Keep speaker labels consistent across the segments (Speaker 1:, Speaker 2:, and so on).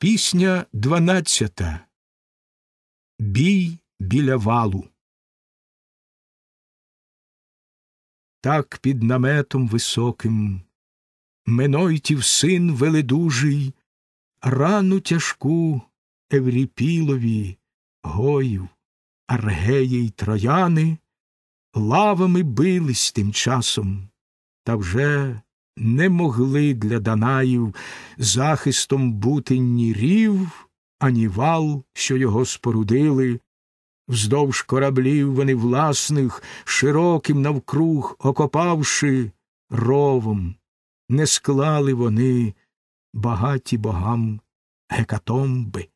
Speaker 1: Пісня дванадцята. Бій біля валу. Так під наметом високим Менойтів син веледужий, рану тяжку Евріпілові, Гоїв, Аргеї й трояни, лавами бились тим часом, та вже не могли для Данаїв захистом бути ні рів, ані вал, що його спорудили. Вздовж кораблів вони власних, широким навкруг окопавши ровом, не склали вони багаті богам гекатомби,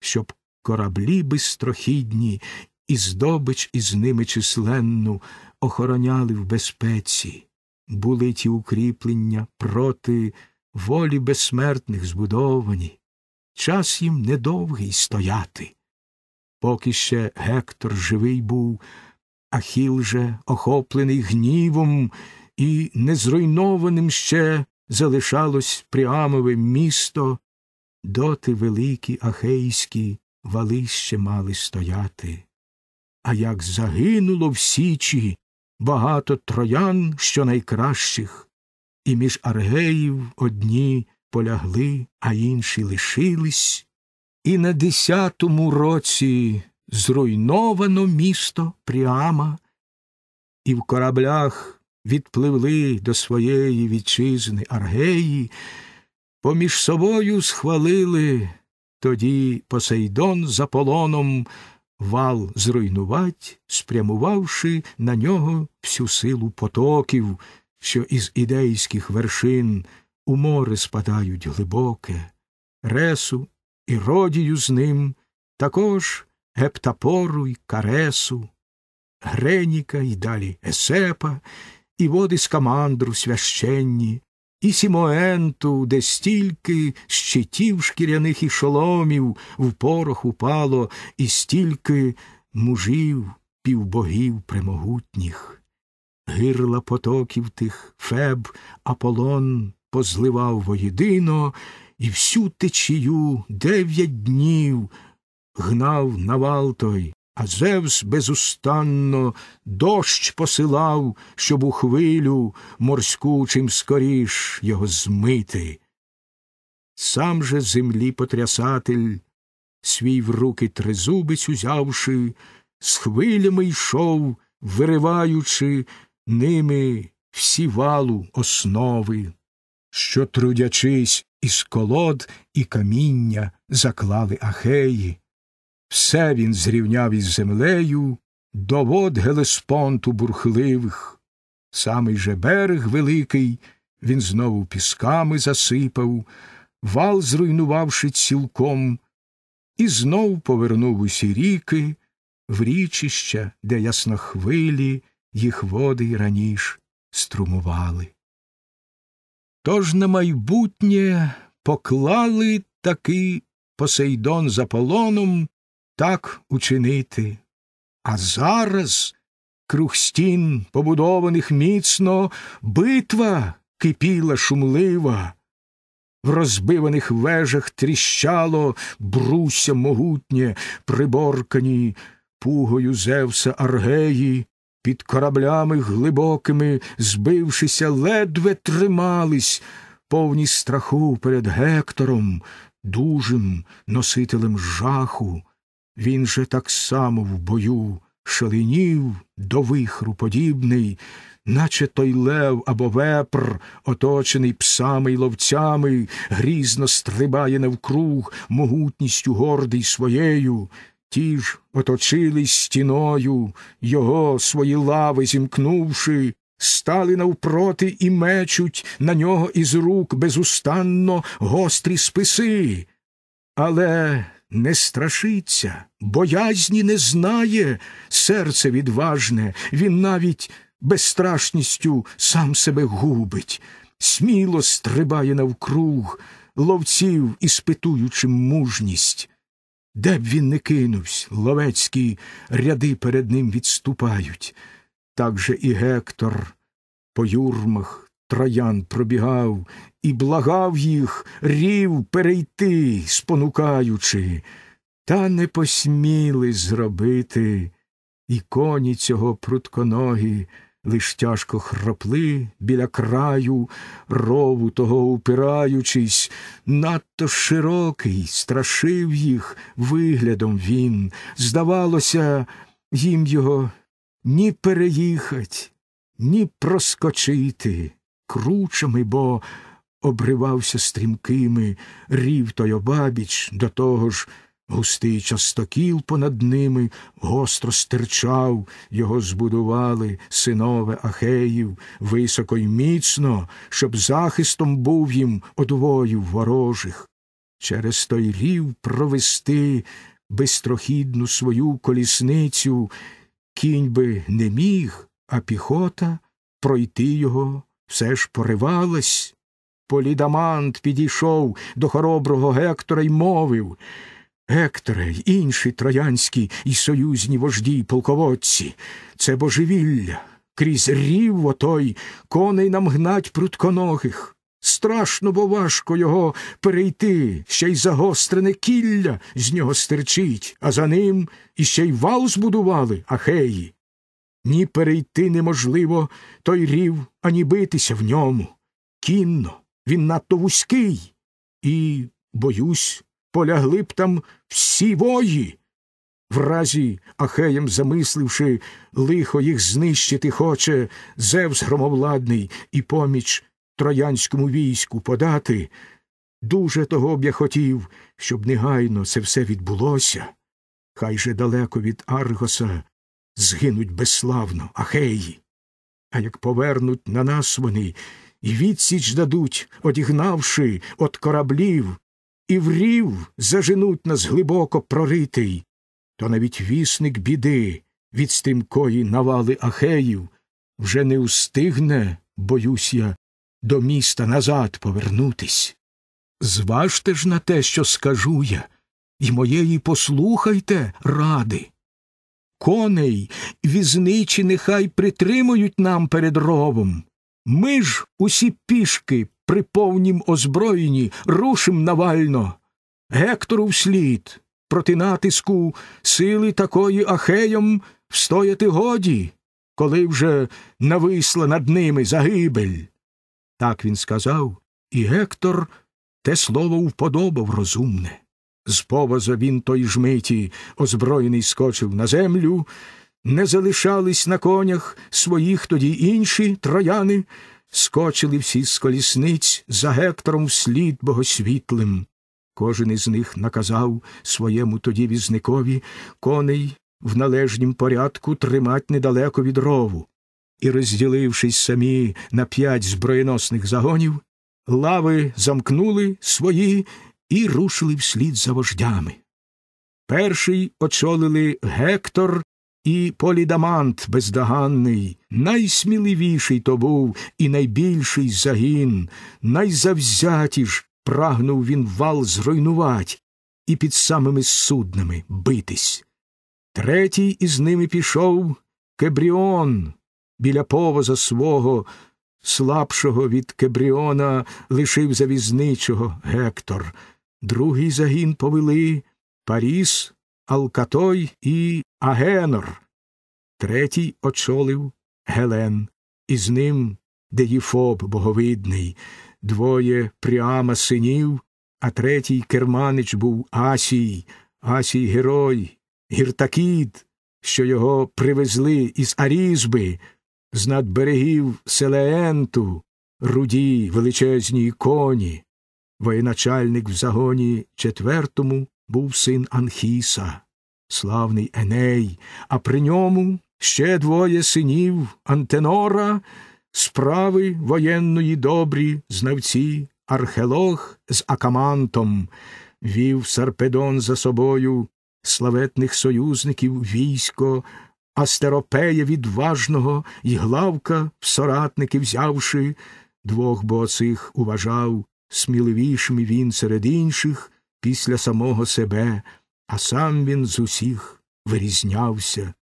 Speaker 1: щоб кораблі безстрохідні і здобич із ними численну охороняли в безпеці були ті укріплення проти волі безсмертних збудовані. Час їм недовгий стояти. Поки ще Гектор живий був, Ахіл же, охоплений гнівом і незруйнованим ще залишалось Пріамове місто, доти великі ахейські валище мали стояти. А як загинуло в Січі багато троян, що найкращих, і між аргеїв одні полягли, а інші лишились, і на десятому році зруйновано місто Пріама, і в кораблях відпливли до своєї вітчизни аргеї, поміж собою схвалили тоді Посейдон за полоном вал зруйнувать, спрямувавши на нього всю силу потоків, що із ідейських вершин у море спадають глибоке, ресу і родію з ним, також гептапору й каресу, греніка й далі есепа, і води скамандру священні, і сімоенту, де стільки щитів шкіряних і шоломів в порох упало, і стільки мужів, півбогів премогутніх. Гирла потоків тих Феб, Аполлон позливав воєдино, і всю течію дев'ять днів гнав навал той а Зевс безустанно дощ посилав, щоб у хвилю морську чим скоріш його змити. Сам же землі потрясатель, свій в руки тризубець узявши, з хвилями йшов, вириваючи ними всі валу основи, що, трудячись із колод і каміння заклали ахеї. Все він зрівняв із землею до вод Гелеспонту бурхливих. Самий же берег великий він знову пісками засипав, вал зруйнувавши цілком, і знов повернув усі ріки, в річища, де яснохвилі їх води й раніш струмували. Тож на майбутнє поклали таки Посейдон за полоном так учинити. А зараз круг стін, побудованих міцно, битва кипіла шумлива, в розбиваних вежах тріщало бруся могутнє, приборкані пугою Зевса Аргеї, під кораблями глибокими, збившися, ледве тримались, повні страху перед Гектором, дужим носителем жаху. Він же так само в бою шаленів до вихру подібний, наче той лев або вепр, оточений псами й ловцями, грізно стрибає навкруг могутністю гордий своєю. Ті ж оточились стіною, його свої лави зімкнувши, стали навпроти і мечуть на нього із рук безустанно гострі списи. Але не страшиться, боязні не знає, серце відважне, він навіть безстрашністю сам себе губить, сміло стрибає навкруг, ловців іспитуючи мужність. Де б він не кинувсь, ловецькі ряди перед ним відступають. Так же і Гектор по юрмах троян пробігав і благав їх рів перейти, спонукаючи, та не посміли зробити, і коні цього прутконогі лиш тяжко хропли біля краю, рову того упираючись, надто широкий, страшив їх виглядом він. Здавалося, їм його ні переїхать, ні проскочити кручами, бо обривався стрімкими, рів той обабіч, до того ж густий частокіл понад ними гостро стирчав, його збудували синове Ахеїв, високо й міцно, щоб захистом був їм одвоїв ворожих. Через той рів провести бистрохідну свою колісницю кінь би не міг, а піхота пройти його все ж поривалась. Полідамант підійшов до хороброго Гектора й мовив Гекторе, й інші троянські і союзні вожді й полководці, це божевілля. Крізь рів отой коней нам гнать прутконогих. Страшно, бо важко його перейти, ще й загострене кілля з нього стерчить, а за ним іще й вал збудували ахеї. Ні перейти неможливо той рів, ані битися в ньому. Кінно, він надто вузький. І, боюсь, полягли б там всі вої. В разі, Ахеєм, замисливши, лихо їх знищити хоче Зевс громовладний і поміч троянському війську подати. Дуже того б я хотів, щоб негайно це все відбулося. Хай же далеко від Аргоса згинуть безславно ахеї. А як повернуть на нас вони і відсіч дадуть, одігнавши от кораблів, і в рів заженуть нас глибоко проритий, то навіть вісник біди від стримкої навали ахеїв вже не устигне, боюсь я, до міста назад повернутись. Зважте ж на те, що скажу я, і моєї послухайте ради коней, візничі нехай притримують нам перед ровом. Ми ж усі пішки, при повнім озброєні, рушим навально. Гектору вслід, проти натиску, сили такої ахеям встояти годі, коли вже нависла над ними загибель. Так він сказав, і Гектор те слово вподобав розумне. З повоза він той ж миті, озброєний скочив на землю, не залишались на конях своїх тоді інші трояни, скочили всі з колісниць за Гектором вслід богосвітлим. Кожен із них наказав своєму тоді візникові коней в належнім порядку тримать недалеко від рову. І, розділившись самі на п'ять зброєносних загонів, лави замкнули свої і рушили вслід за вождями. Перший очолили Гектор і Полідамант бездоганний, найсміливіший то був і найбільший загін, найзавзяті ж прагнув він вал зруйнувати і під самими суднами битись. Третій із ними пішов Кебріон біля повоза свого, слабшого від Кебріона лишив завізничого Гектор другий загін повели Паріс, Алкатой і Агенор, третій очолив Гелен, і з ним Деїфоб боговидний, двоє Пріама синів, а третій керманич був Асій, Асій герой, гіртакіт, що його привезли із Арізби, з надберегів Селеенту, руді величезні коні. Воєначальник в загоні четвертому був син Анхіса, славний Еней, а при ньому ще двоє синів Антенора, справи воєнної добрі, знавці, архелог з Акамантом, вів Сарпедон за собою славетних союзників військо, Астеропея відважного і главка в соратники взявши, двох бо уважав сміливішим він серед інших після самого себе, а сам він з усіх вирізнявся.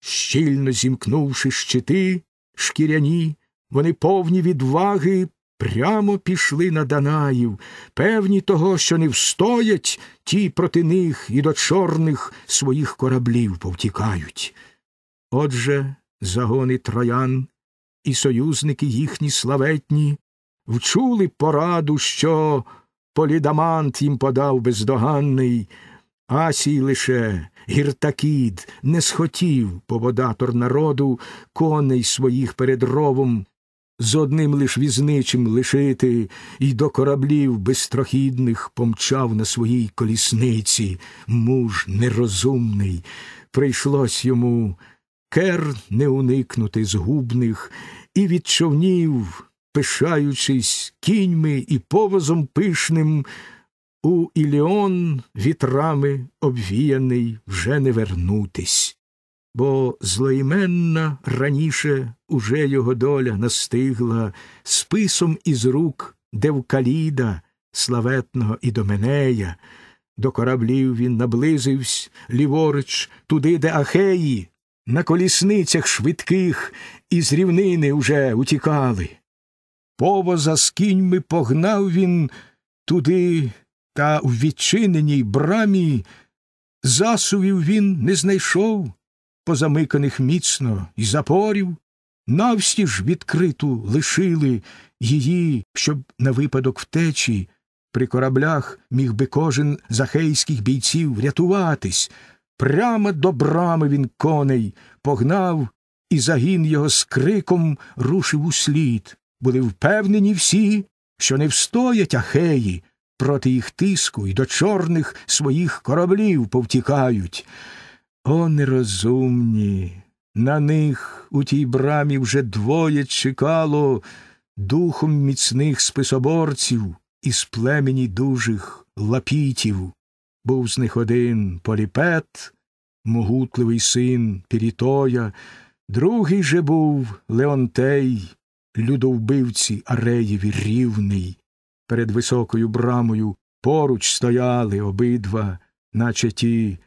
Speaker 1: Щільно зімкнувши щити, шкіряні, вони повні відваги. Прямо пішли на Данаїв, певні того, що не встоять ті проти них і до чорних своїх кораблів повтікають. Отже, загони троян і союзники їхні славетні вчули пораду, що полідамант їм подав бездоганний, Асій лише гіртакід не схотів поводатор народу коней своїх перед ровом. З одним лиш візничим лишити, І до кораблів безстрохідних помчав на своїй колісниці муж нерозумний. Прийшлось йому кер не уникнути згубних, і від човнів пишаючись кіньми і повозом пишним, у Іліон вітрами обвіяний вже не вернутись, бо злоіменна раніше уже його доля настигла списом із рук Девкаліда, славетного Ідоменея, до кораблів він наблизивсь, ліворуч, туди, де Ахеї, на колісницях швидких із рівнини уже утікали. Повоза з кіньми погнав він туди, та в відчиненій брамі, засувів він не знайшов, позамиканих міцно і запорів, навстіж відкриту лишили її, щоб на випадок втечі при кораблях міг би кожен захейських бійців рятуватись. Прямо до брами він коней погнав, і загін його з криком рушив у слід були впевнені всі, що не встоять ахеї проти їх тиску і до чорних своїх кораблів повтікають. О, нерозумні! На них у тій брамі вже двоє чекало духом міцних списоборців із племені дужих лапітів. Був з них один поліпет, могутливий син Пірітоя, другий же був Леонтей, людовбивці Ареєві рівний. Перед високою брамою поруч стояли обидва, наче ті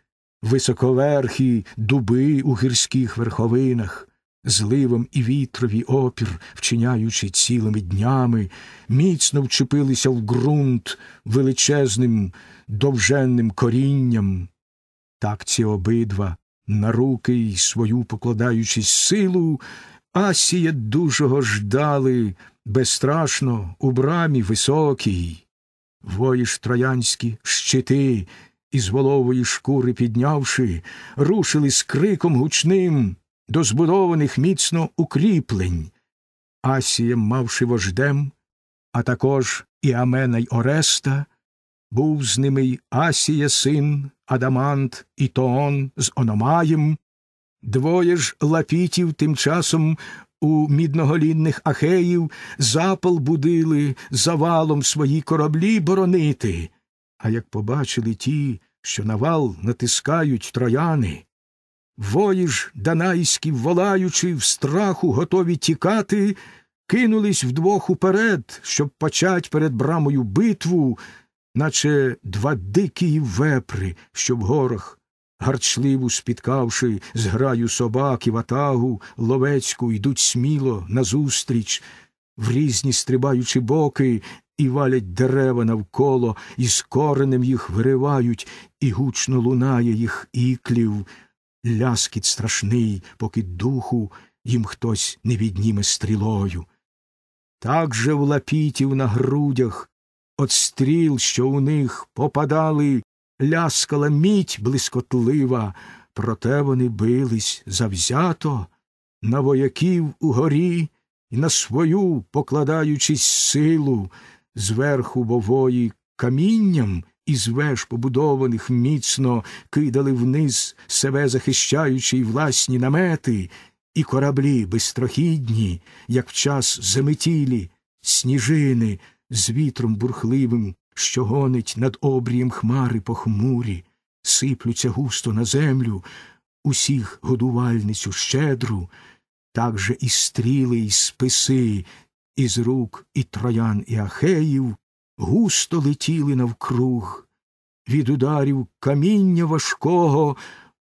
Speaker 1: високоверхі дуби у гірських верховинах, зливом і вітрові опір, вчиняючи цілими днями, міцно вчепилися в ґрунт величезним довженним корінням. Так ці обидва, на руки й свою покладаючись силу, Асія дужого ждали безстрашно у брамі високій. Воїш троянські щити, із волової шкури піднявши, рушили з криком гучним до збудованих міцно укріплень. Асієм, мавши вождем, а також і Амена й Ореста, був з ними й Асія син, Адамант і Тоон з Ономаєм, Двоє ж лапітів тим часом у мідноголінних ахеїв запал будили завалом свої кораблі боронити. А як побачили ті, що на вал натискають трояни, вої ж данайські, волаючи, в страху, готові тікати, кинулись вдвох уперед, щоб почать перед брамою битву, наче два дикі вепри, що в горах Гарчливу спіткавши зграю собак і ватагу, ловецьку йдуть сміло назустріч, в різні стрибаючи боки і валять дерева навколо, і з коренем їх виривають, і гучно лунає їх іклів. Ляскіт страшний, поки духу їм хтось не відніме стрілою. Так же в лапітів на грудях, от стріл, що у них попадали ляскала мідь блискотлива, проте вони бились завзято на вояків угорі і на свою, покладаючись силу, зверху вової камінням із веж побудованих міцно кидали вниз себе захищаючи й власні намети, і кораблі безстрохідні, як в час заметілі, сніжини з вітром бурхливим що гонить над обрієм хмари похмурі, сиплються густо на землю, усіх годувальницю щедру, так же і стріли, і списи, із рук і троян, і ахеїв, густо летіли навкруг. Від ударів каміння важкого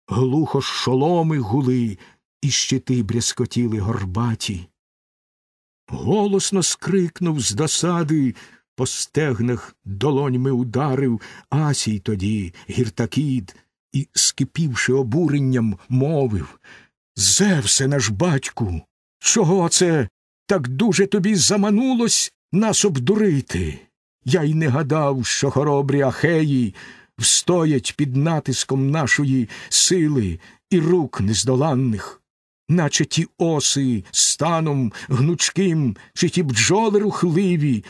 Speaker 1: глухо шоломи гули, і щити брязкотіли горбаті. Голосно скрикнув з досади по стегнах долоньми ударив Асій тоді гіртакід і, скипівши обуренням, мовив Зевсе наш батьку, чого це так дуже тобі заманулось нас обдурити? Я й не гадав, що хоробрі ахеї встоять під натиском нашої сили і рук нездоланних, наче ті оси станом гнучким, чи ті бджоли рухливі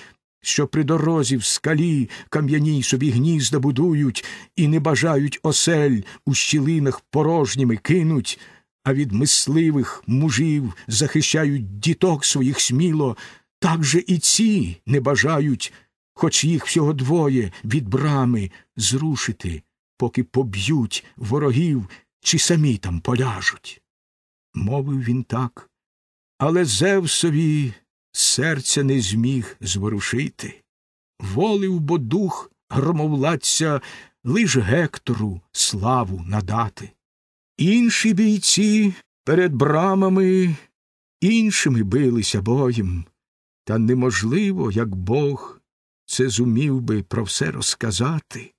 Speaker 1: що при дорозі в скалі кам'яній собі гнізда будують і не бажають осель у щілинах порожніми кинуть, а від мисливих мужів захищають діток своїх сміло, так же і ці не бажають, хоч їх всього двоє від брами зрушити, поки поб'ють ворогів чи самі там поляжуть. Мовив він так, але Зевсові серця не зміг зворушити. Волив бо дух громовладця лиш Гектору славу надати. Інші бійці перед брамами іншими билися боєм, та неможливо, як Бог це зумів би про все розказати.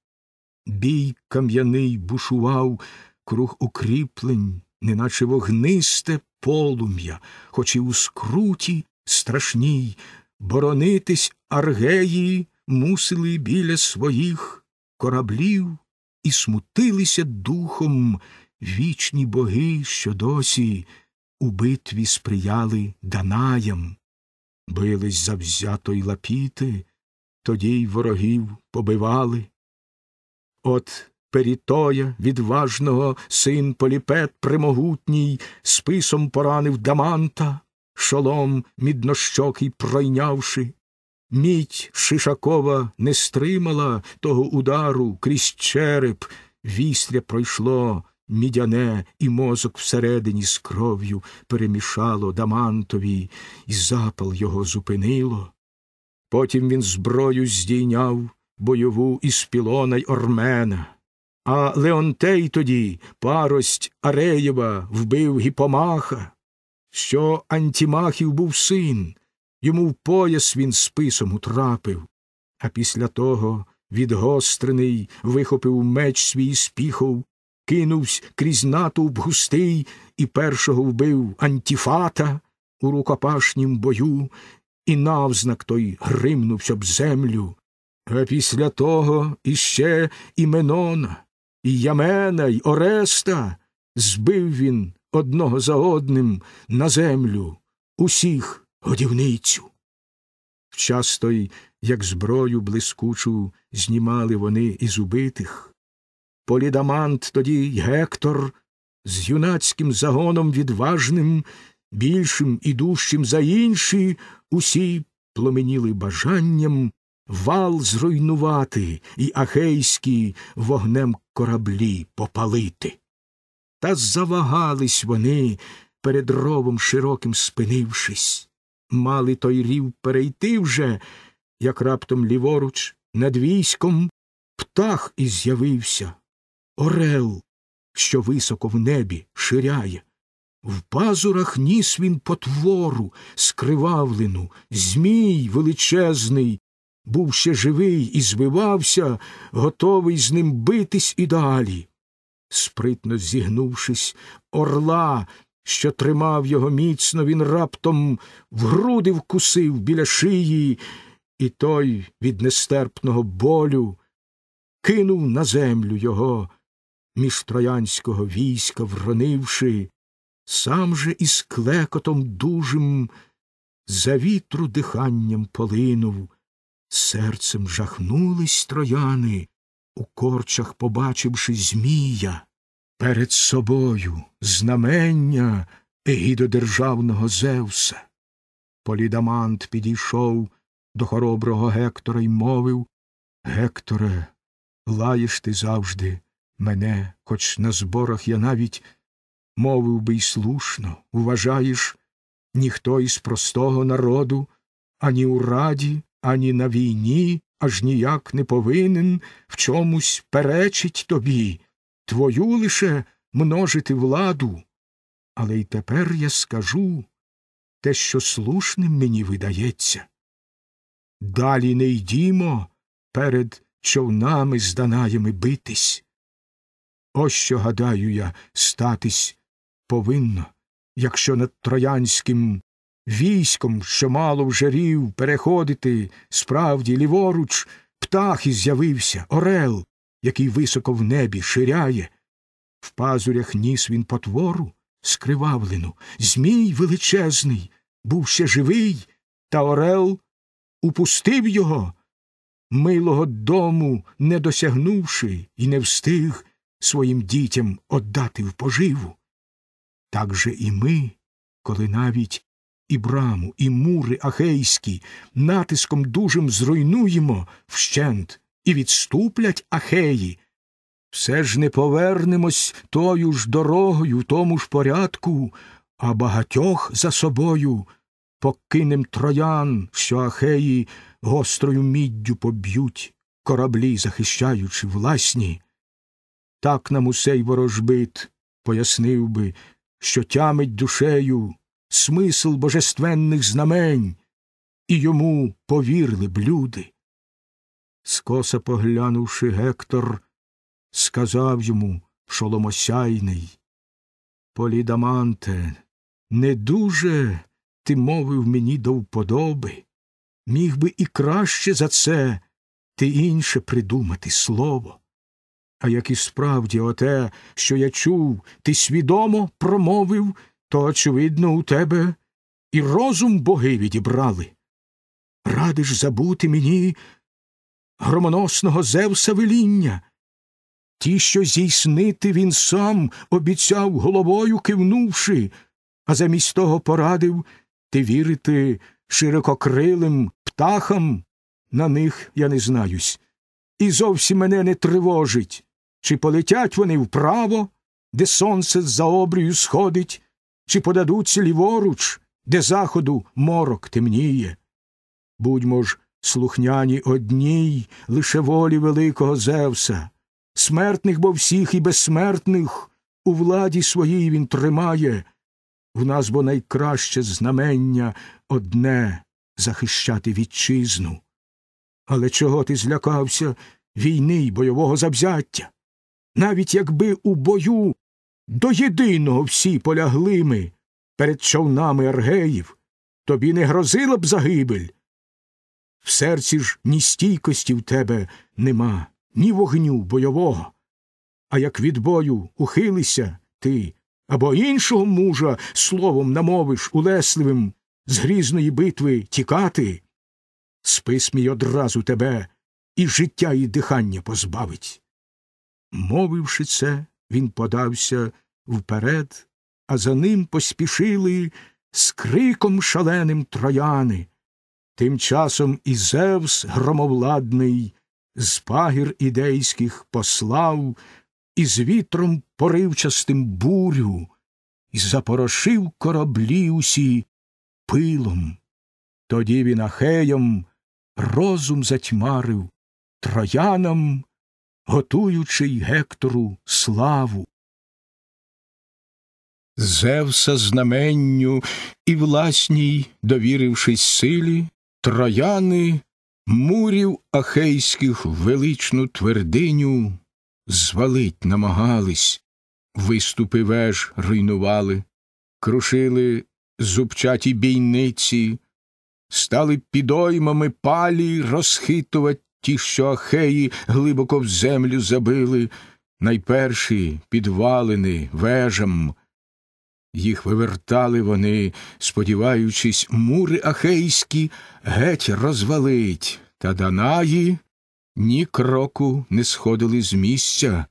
Speaker 1: Бій кам'яний бушував круг укріплень, неначе вогнисте полум'я, хоч і у скруті страшній, боронитись аргеї мусили біля своїх кораблів і смутилися духом вічні боги, що досі у битві сприяли Данаям, бились завзято й лапіти, тоді й ворогів побивали. От Перітоя, відважного син Поліпет Примогутній, списом поранив Даманта, шолом міднощокий пройнявши. Мідь Шишакова не стримала того удару крізь череп, вістря пройшло мідяне, і мозок всередині з кров'ю перемішало Дамантові, і запал його зупинило. Потім він зброю здійняв бойову із пілона й Ормена. А Леонтей тоді, парость Ареєва, вбив гіпомаха що Антімахів був син, йому в пояс він списом утрапив, а після того відгострений вихопив меч свій спіхов, кинувсь крізь натовп густий і першого вбив Антіфата у рукопашнім бою, і навзнак той гримнувся об землю. А після того іще і Менона, і Ямена, й Ореста збив він одного за одним на землю усіх годівницю. Вчасто й, як зброю блискучу, знімали вони із убитих. Полідамант тоді й Гектор з юнацьким загоном відважним, більшим і дужчим за інші, усі пломеніли бажанням вал зруйнувати і ахейські вогнем кораблі попалити. Та завагались вони, перед ровом широким спинившись. Мали той рів перейти вже, як раптом ліворуч, над військом птах і з'явився. Орел, що високо в небі ширяє. В пазурах ніс він потвору, скривавлену, змій величезний, був ще живий і звивався, готовий з ним битись і далі спритно зігнувшись, орла, що тримав його міцно, він раптом в груди вкусив біля шиї, і той від нестерпного болю кинув на землю його, між троянського війська вронивши, сам же із клекотом дужим за вітру диханням полинув. Серцем жахнулись трояни, у корчах, побачивши Змія перед собою знамення гідодержавного Зевса. Полідамант підійшов до хороброго Гектора й мовив Гекторе, лаєш ти завжди мене, хоч на зборах я навіть мовив би й слушно, уважаєш, ніхто із простого народу ані у раді, ані на війні аж ніяк не повинен в чомусь перечить тобі, твою лише множити владу. Але й тепер я скажу те, що слушним мені видається. Далі не йдімо перед човнами з данаями битись. Ось що, гадаю я, статись повинно, якщо над троянським військом, що мало в жарів переходити, справді, ліворуч, птах і з'явився, орел, який високо в небі ширяє. В пазурях ніс він потвору, скривавлену, змій величезний, був ще живий, та орел упустив його, милого дому, не досягнувши і не встиг своїм дітям отдати в поживу. Так же і ми, коли навіть і браму, і мури ахейські, натиском дужим зруйнуємо вщент і відступлять ахеї. Все ж не повернемось тою ж дорогою, тому ж порядку, а багатьох за собою покинем троян, що ахеї гострою міддю поб'ють, кораблі захищаючи власні. Так нам усей ворожбит пояснив би, що тямить душею смисл божественних знамень, і йому повірили б люди. Скоса поглянувши Гектор, сказав йому шоломосяйний Полідаманте, не дуже ти мовив мені до вподоби, міг би і краще за це ти інше придумати слово. А як і справді, оте, що я чув, ти свідомо промовив то, очевидно, у тебе і розум боги відібрали. Радиш забути мені громоносного Зевса веління. Ті, що зійснити він сам обіцяв головою кивнувши, а замість того порадив ти вірити ширококрилим птахам, на них я не знаюсь. І зовсім мене не тривожить, чи полетять вони вправо, де сонце за обрію сходить, чи подадуться ліворуч, де заходу морок темніє. Будьмо ж слухняні одній лише волі Великого Зевса, смертних бо всіх і безсмертних у владі своїй він тримає. В нас бо найкраще знамення одне захищати вітчизну. Але чого ти злякався війни й бойового завзяття? Навіть якби у бою до єдиного всі полягли ми перед човнами аргеїв, тобі не грозила б загибель. В серці ж ні стійкості в тебе нема, ні вогню бойового. А як від бою ухилися ти або іншого мужа словом намовиш улесливим з грізної битви тікати, спис мій одразу тебе і життя, і дихання позбавить. Мовивши це, він подався вперед, а за ним поспішили з криком шаленим трояни. Тим часом і Зевс громовладний, з пагір ідейських послав, і з вітром поривчастим бурю, і запорошив кораблі усі пилом. Тоді він ахеєм розум затьмарив, троянам готуючий Гектору славу. Зевса знаменню і власній, довірившись силі, трояни мурів ахейських величну твердиню звалить намагались, виступи веж руйнували, крушили зубчаті бійниці, стали підоймами палі розхитувать ті, що ахеї глибоко в землю забили, найперші підвалини вежам. Їх вивертали вони, сподіваючись, мури ахейські геть розвалить, та Данаї ні кроку не сходили з місця,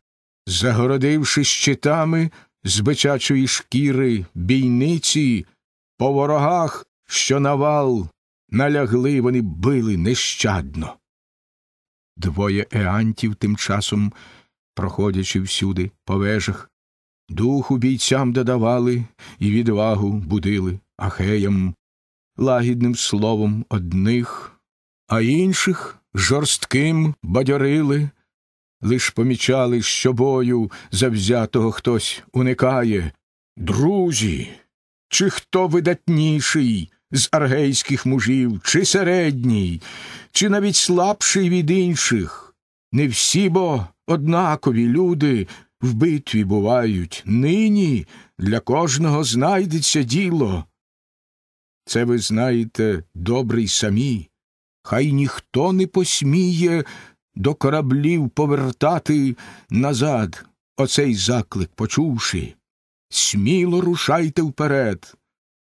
Speaker 1: загородивши щитами з бичачої шкіри бійниці, по ворогах, що навал, налягли вони били нещадно. Двоє еантів, тим часом, проходячи всюди по вежах, духу бійцям додавали і відвагу будили ахеям, лагідним словом одних, а інших жорстким бадьорили, лиш помічали, що бою завзятого хтось уникає. Друзі, чи хто видатніший? з аргейських мужів, чи середній, чи навіть слабший від інших. Не всі бо однакові люди в битві бувають. Нині для кожного знайдеться діло. Це ви знаєте добрий самі. Хай ніхто не посміє до кораблів повертати назад, оцей заклик почувши. Сміло рушайте вперед.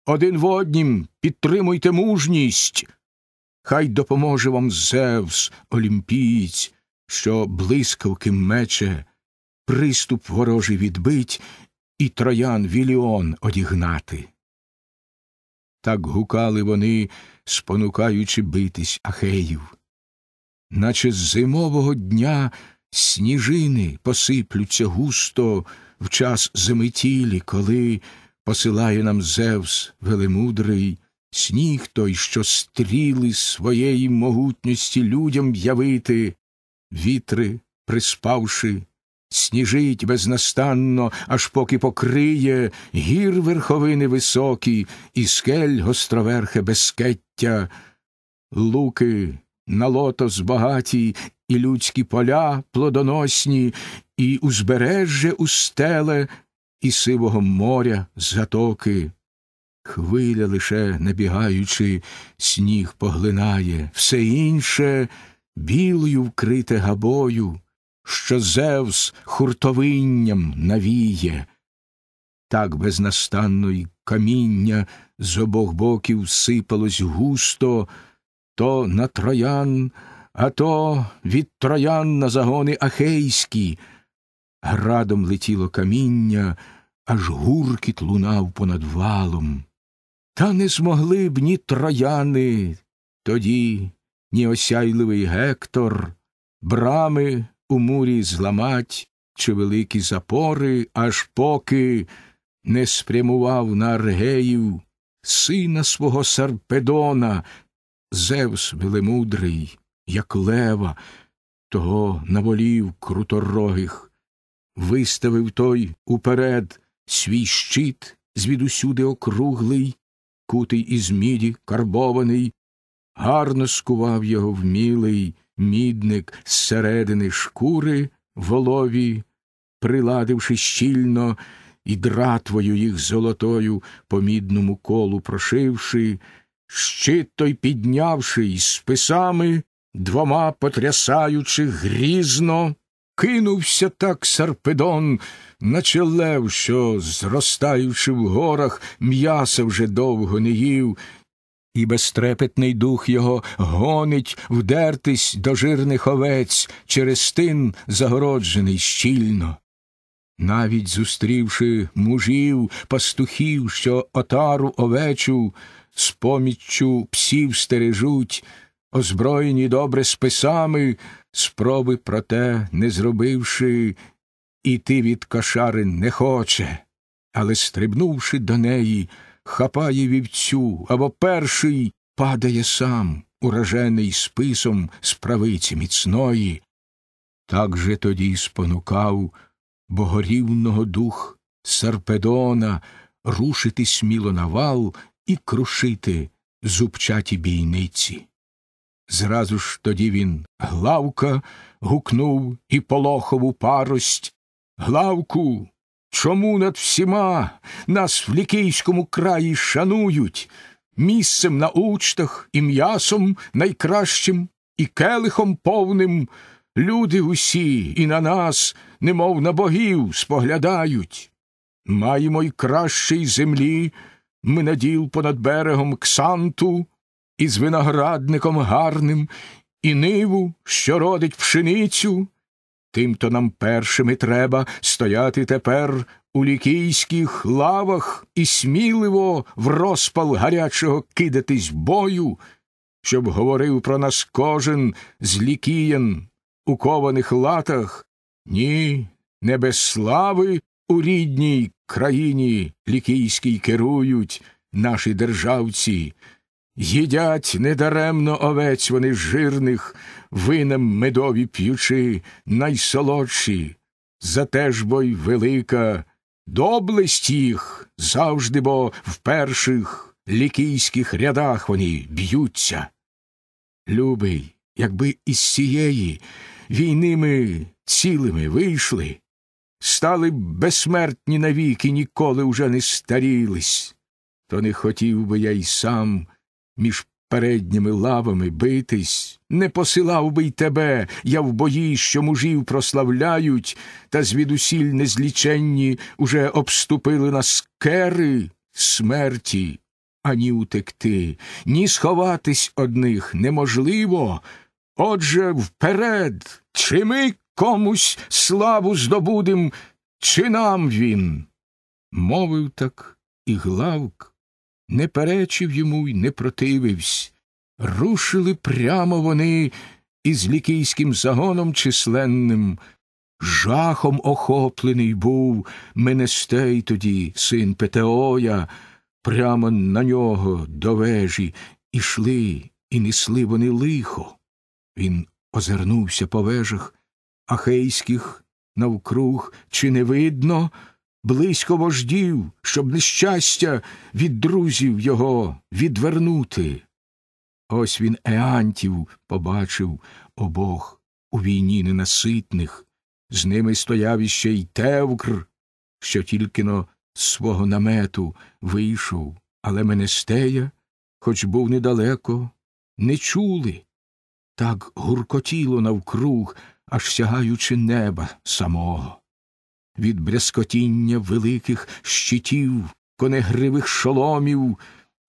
Speaker 1: Один в однім підтримуйте мужність. Хай допоможе вам Зевс, олімпієць, що блискавки мече, приступ ворожий відбить і троян віліон одігнати. Так гукали вони, спонукаючи битись ахеїв, наче з зимового дня сніжини посиплються густо в час заметілі, коли посилає нам Зевс велемудрий, сніг той, що стріли своєї могутності людям явити, вітри, приспавши, сніжить безнастанно, аж поки покриє гір верховини високі, і скель гостроверхе безкеття, луки. На лото збагаті, і людські поля плодоносні, і узбережжя устеле і сивого моря з затоки. Хвиля лише, набігаючи, сніг поглинає, все інше білою вкрите габою, що Зевс хуртовинням навіє. Так безнастанно й каміння з обох боків сипалось густо, то на троян, а то від троян на загони ахейські. Градом летіло каміння аж гуркіт лунав понад валом. Та не змогли б ні трояни тоді, ні осяйливий Гектор, брами у мурі зламать чи великі запори, аж поки не спрямував на аргеїв сина свого Сарпедона, Зевс велемудрий, як лева, того наволів круторогих, виставив той уперед свій щит звідусюди округлий, кутий із міді карбований, гарно скував його вмілий мідник з середини шкури волові, приладивши щільно і дратвою їх золотою по мідному колу прошивши, щит той піднявши із списами, двома потрясаючи грізно. Кинувся так Сарпедон на лев, що, зростаючи в горах, м'яса вже довго не їв, і безтрепетний дух його гонить вдертись до жирних овець через тин загороджений щільно. Навіть зустрівши мужів, пастухів, що отару овечу з поміччю псів стережуть, озброєні добре списами, спроби проте, не зробивши, іти від кошари не хоче, але, стрибнувши до неї, хапає вівцю або перший падає сам, уражений списом з правиці міцної. Так же тоді спонукав богорівного дух Сарпедона рушити сміло на вал і крушити зубчаті бійниці. Зразу ж тоді він Главка гукнув і полохову парость. Главку, чому над всіма нас в лікійському краї шанують, місцем на учтах і м'ясом найкращим, і келихом повним люди усі і на нас, немов на богів, споглядають. Маємо й кращий землі ми наділ понад берегом Ксанту і з виноградником гарним, і ниву, що родить пшеницю. Тим то нам першими треба стояти тепер у лікійських лавах і сміливо в розпал гарячого кидатись бою, щоб говорив про нас кожен з лікіян у кованих латах, ні, не без слави у рідній країні лікійській керують наші державці. Їдять недаремно овець вони жирних, винем медові п'ючи, найсолодші, зате ж бо й велика, доблесть їх завжди бо в перших лікійських рядах вони б'ються. Любий, якби із сієї війними цілими вийшли, стали б безсмертні навіки, ніколи уже не старілись, то не хотів би я й сам між передніми лавами битись, не посилав би й тебе, я в бої, що мужів прославляють, та звідусіль незліченні уже обступили нас кери смерті, ані утекти, ні сховатись одних неможливо. Отже, вперед, чи ми комусь славу здобудем, чи нам він? Мовив так і Главк, не перечив йому й не протививсь, Рушили прямо вони із лікійським загоном численним. Жахом охоплений був Менестей тоді, син Петеоя, прямо на нього до вежі, ішли і несли вони лихо. Він озирнувся по вежах, ахейських навкруг, чи не видно близько вождів, щоб нещастя від друзів його відвернути. Ось він Еантів побачив обох у війні ненаситних, з ними стояв іще й Тевкр, що тільки но з свого намету вийшов, але Менестея, хоч був недалеко, не чули. Так гуркотіло навкруг, аж сягаючи неба самого від брязкотіння великих щитів, конегривих шоломів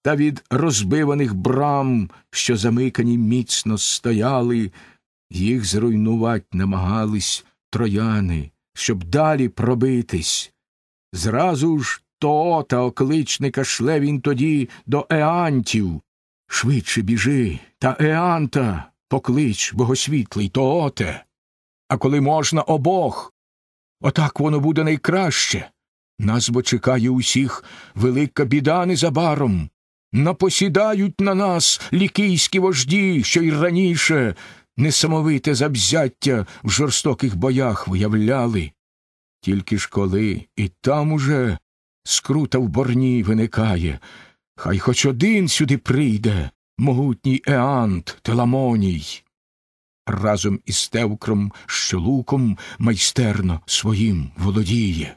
Speaker 1: та від розбиваних брам, що замикані міцно стояли, їх зруйнувати намагались трояни, щоб далі пробитись. Зразу ж Тоота окличника шле він тоді до Еантів. Швидше біжи та Еанта поклич богосвітлий Тооте. А коли можна обох, Отак воно буде найкраще. Нас бо чекає усіх велика біда незабаром. Напосідають на нас лікійські вожді, що й раніше несамовите завзяття в жорстоких боях виявляли. Тільки ж коли і там уже скрута в борні виникає, хай хоч один сюди прийде могутній Еант Теламоній разом із тевкром, що луком майстерно своїм володіє.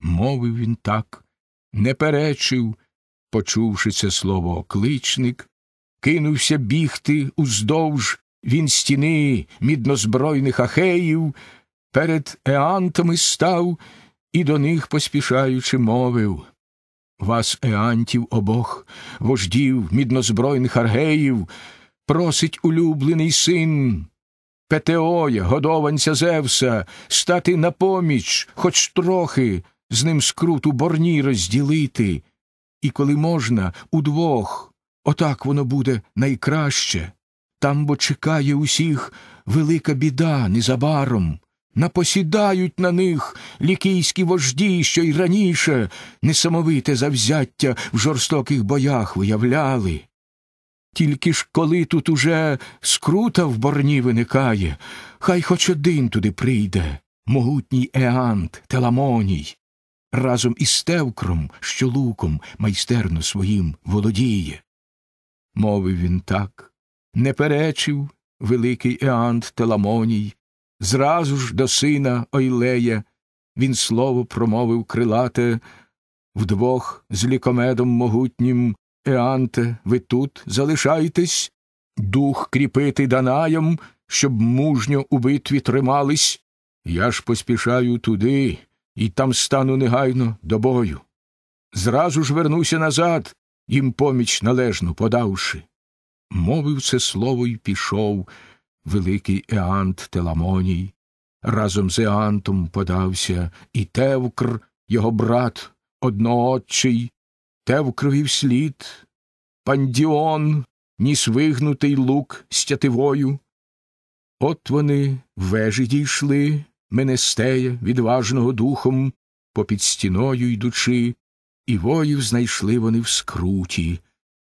Speaker 1: Мовив він так, не перечив, почувши це слово кличник, кинувся бігти уздовж він стіни міднозбройних ахеїв, перед еантами став і до них поспішаючи мовив. Вас, еантів обох, вождів, міднозбройних аргеїв, просить улюблений син. Петеоя, годованця Зевса, стати на поміч, хоч трохи, з ним скрут у борні розділити, і, коли можна, удвох, отак воно буде найкраще. Там бо чекає усіх велика біда незабаром. Напосідають на них лікійські вожді, що й раніше несамовите завзяття в жорстоких боях виявляли. Тільки ж коли тут уже скрута в борні виникає, хай хоч один туди прийде могутній Еант Теламоній, разом із Тевкром, що луком майстерно своїм володіє. Мовив він так, не перечив великий Еант Теламоній, зразу ж до сина Ойлея він слово промовив крилате, вдвох з лікомедом могутнім Еанте, ви тут залишайтесь, дух кріпити Данаям, щоб мужньо у битві тримались. Я ж поспішаю туди і там стану негайно до бою. Зразу ж вернуся назад, їм поміч належну подавши. Мовив це слово й пішов великий Еант Теламоній. Разом з Еантом подався і Тевкр, його брат, одноотчий, те в крові слід, пандіон, ніс вигнутий лук стятивою. От вони в вежі дійшли, Менестея, відважного духом, попід стіною йдучи, і воїв знайшли вони в скруті,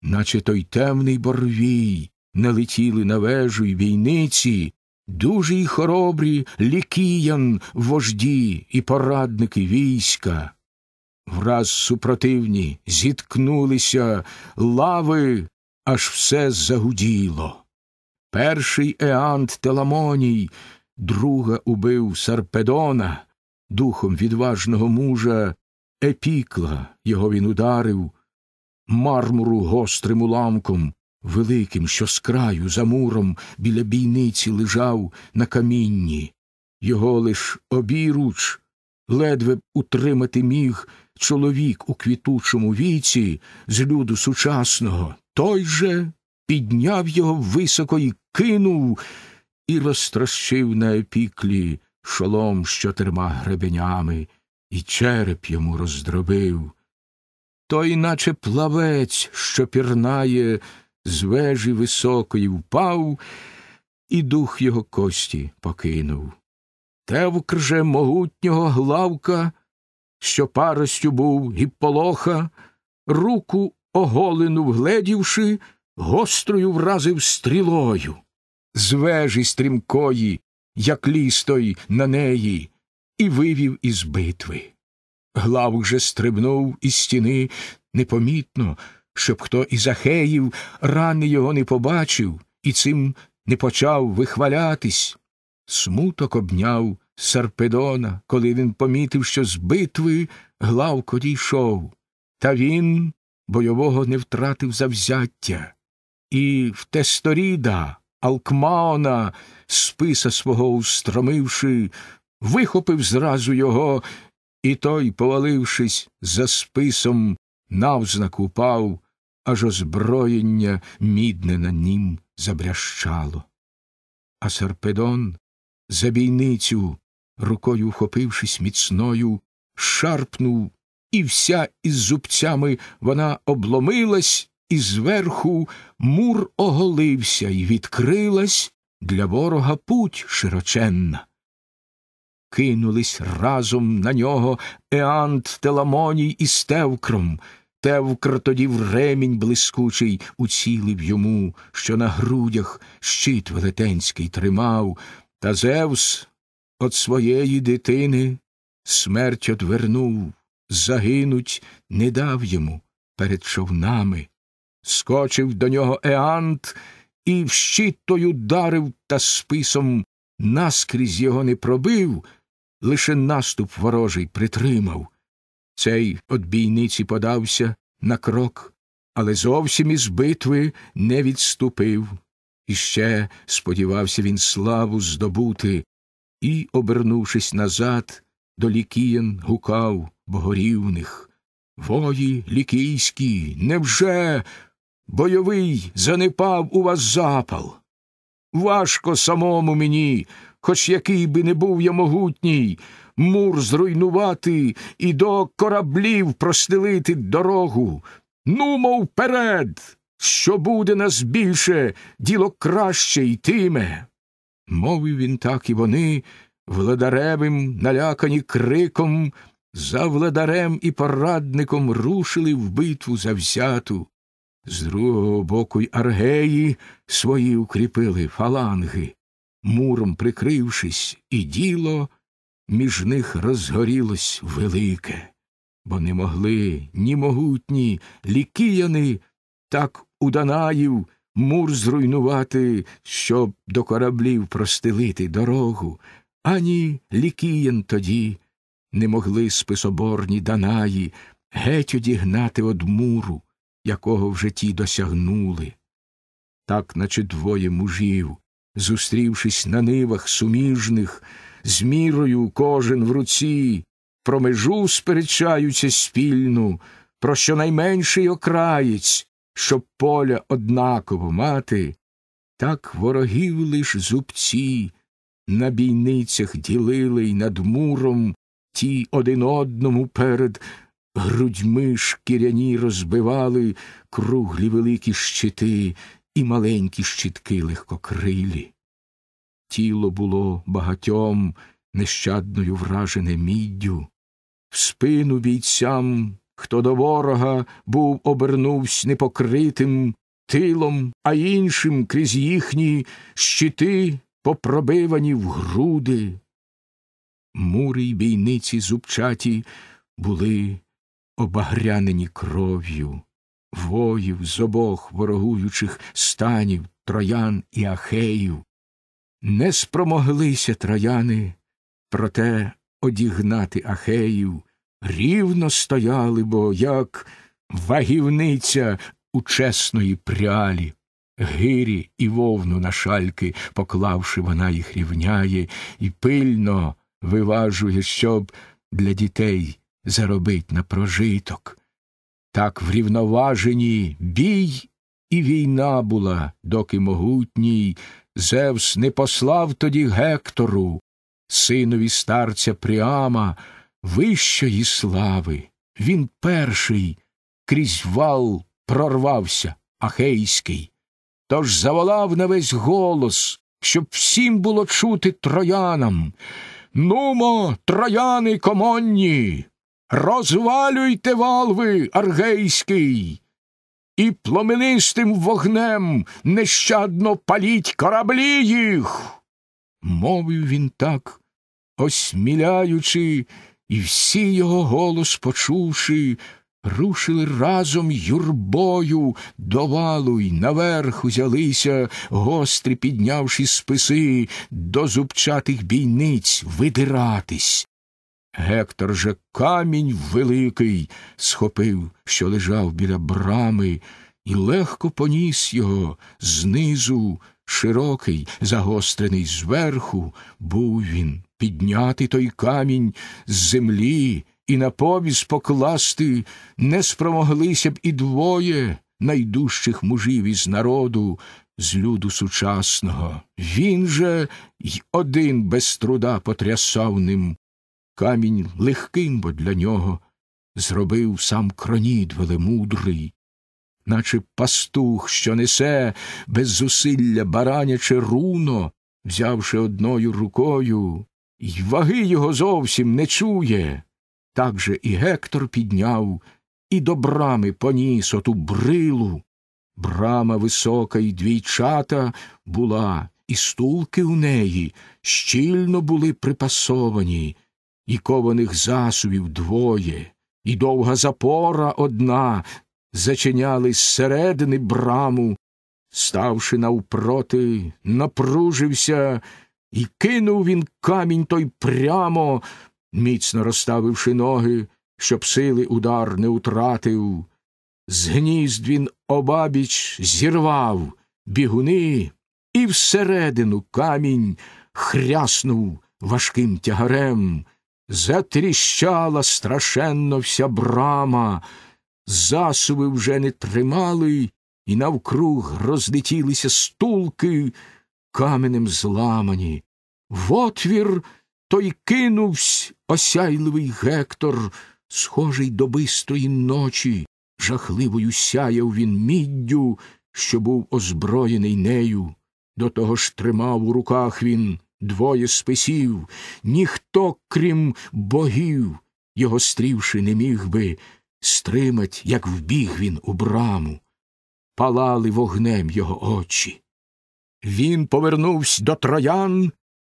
Speaker 1: наче той темний борвій, налетіли на вежу й війниці, дужі й хоробрі лікіян, вожді і порадники війська. Враз супротивні зіткнулися лави, аж все загуділо. Перший Еант Теламоній, друга убив Сарпедона, духом відважного мужа, епікла його він ударив, мармуру гострим уламком, великим, що з краю за муром біля бійниці лежав на камінні. Його лиш обіруч ледве б утримати міг чоловік у квітучому віці з люду сучасного. Той же підняв його високо і кинув і розтрощив на епіклі шолом з чотирма гребенями, і череп йому роздробив. Той, наче плавець, що пірнає, з вежі високої впав, і дух його кості покинув. Тевк же могутнього главка, що паростю був гіпполоха, руку оголену вгледівши, гострою вразив стрілою. З вежі стрімкої, як лістой на неї, і вивів із битви. Главк же стрибнув із стіни непомітно, щоб хто із Ахеїв рани його не побачив і цим не почав вихвалятись. Смуток обняв Сарпедона, коли він помітив, що з битви Главко дійшов, та він бойового не втратив завзяття. І в Тесторіда, Алкмаона, списа свого устромивши, вихопив зразу його, і той, повалившись за списом, навзнак упав, аж озброєння мідне на нім забрящало. А Сарпедон бійницю рукою вхопившись міцною, шарпнув, і вся із зубцями вона обломилась, і зверху мур оголився і відкрилась для ворога путь широченна. Кинулись разом на нього Еант Теламоній і Стевкром. Тевкр тоді в ремінь блискучий уцілив йому, що на грудях щит велетенський тримав, та Зевс От своєї дитини смерть одвернув, загинуть не дав йому перед човнами. Скочив до нього Еант і вщитою дарив та списом наскрізь його не пробив, лише наступ ворожий притримав. Цей от бійниці подався на крок, але зовсім із битви не відступив. Іще сподівався він славу здобути і, обернувшись назад, до лікіян гукав богорівних. Вої лікійські, невже бойовий занепав у вас запал? Важко самому мені, хоч який би не був я могутній, мур зруйнувати і до кораблів простелити дорогу. Ну, мов, вперед, що буде нас більше, діло краще йтиме мовив він так, і вони, владаревим, налякані криком, за владарем і порадником рушили в битву завзяту. З другого боку й аргеї свої укріпили фаланги, муром прикрившись, і діло між них розгорілось велике, бо не могли ні могутні лікіяни так у Данаїв мур зруйнувати, щоб до кораблів простелити дорогу, ані лікієн тоді не могли списоборні Данаї геть одігнати од муру, якого в житті досягнули. Так, наче двоє мужів, зустрівшись на нивах суміжних, з мірою кожен в руці, про межу сперечаються спільну, про щонайменший окраєць, щоб поля однаково мати, так ворогів лиш зубці на бійницях ділили й над муром ті один одному перед грудьми шкіряні розбивали круглі великі щити і маленькі щитки легкокрилі. Тіло було багатьом нещадною вражене міддю, в спину бійцям хто до ворога був обернувсь непокритим тилом, а іншим крізь їхні щити попробивані в груди. Мури й бійниці зубчаті були обагрянені кров'ю, воїв з обох ворогуючих станів, троян і ахеїв. Не спромоглися трояни, проте одігнати ахеїв рівно стояли, бо, як вагівниця у чесної прялі. Гирі і вовну на шальки, поклавши, вона їх рівняє і пильно виважує, щоб для дітей заробить на прожиток. Так врівноважені бій і війна була, доки могутній Зевс не послав тоді Гектору, синові старця Пріама, вищої слави. Він перший крізь вал прорвався ахейський. Тож заволав на весь голос, щоб всім було чути троянам. Нумо, трояни комонні, розвалюйте валви аргейський, і пломенистим вогнем нещадно паліть кораблі їх. Мовив він так, осміляючи і всі його голос почувши, рушили разом юрбою до валу й наверх узялися, гострі піднявши списи до зубчатих бійниць видиратись. Гектор же камінь великий схопив, що лежав біля брами, і легко поніс його знизу Широкий, загострений зверху, був він підняти той камінь з землі і на повіз покласти не спромоглися б і двоє найдужчих мужів із народу, з люду сучасного. Він же й один без труда потрясав ним. Камінь легким бо для нього зробив сам кронід велемудрий, наче пастух, що несе без зусилля бараняче руно, взявши одною рукою, й ваги його зовсім не чує. Так же і Гектор підняв і до брами поніс оту брилу. Брама висока і двійчата була, і стулки у неї щільно були припасовані, і кованих засувів двоє, і довга запора одна, зачиняли зсередини браму, ставши навпроти, напружився і кинув він камінь той прямо, міцно розставивши ноги, щоб сили удар не утратив. З гнізд він обабіч зірвав бігуни і всередину камінь хряснув важким тягарем. Затріщала страшенно вся брама засуви вже не тримали, і навкруг розлетілися стулки каменем зламані. В отвір той кинувсь осяйливий Гектор, схожий до бистрої ночі, жахливою сяяв він міддю, що був озброєний нею. До того ж тримав у руках він двоє списів, ніхто, крім богів, його стрівши, не міг би стримать, як вбіг він у браму, палали вогнем його очі. Він повернувся до троян,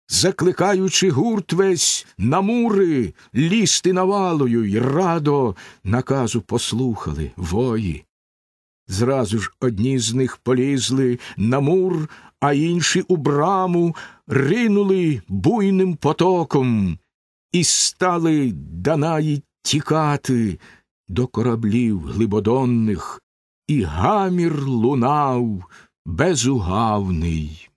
Speaker 1: закликаючи гурт весь на мури лізти навалою й радо наказу послухали вої. Зразу ж одні з них полізли на мур, а інші у браму ринули буйним потоком і стали Данаї тікати до кораблів глибодонних, і гамір лунав безугавний.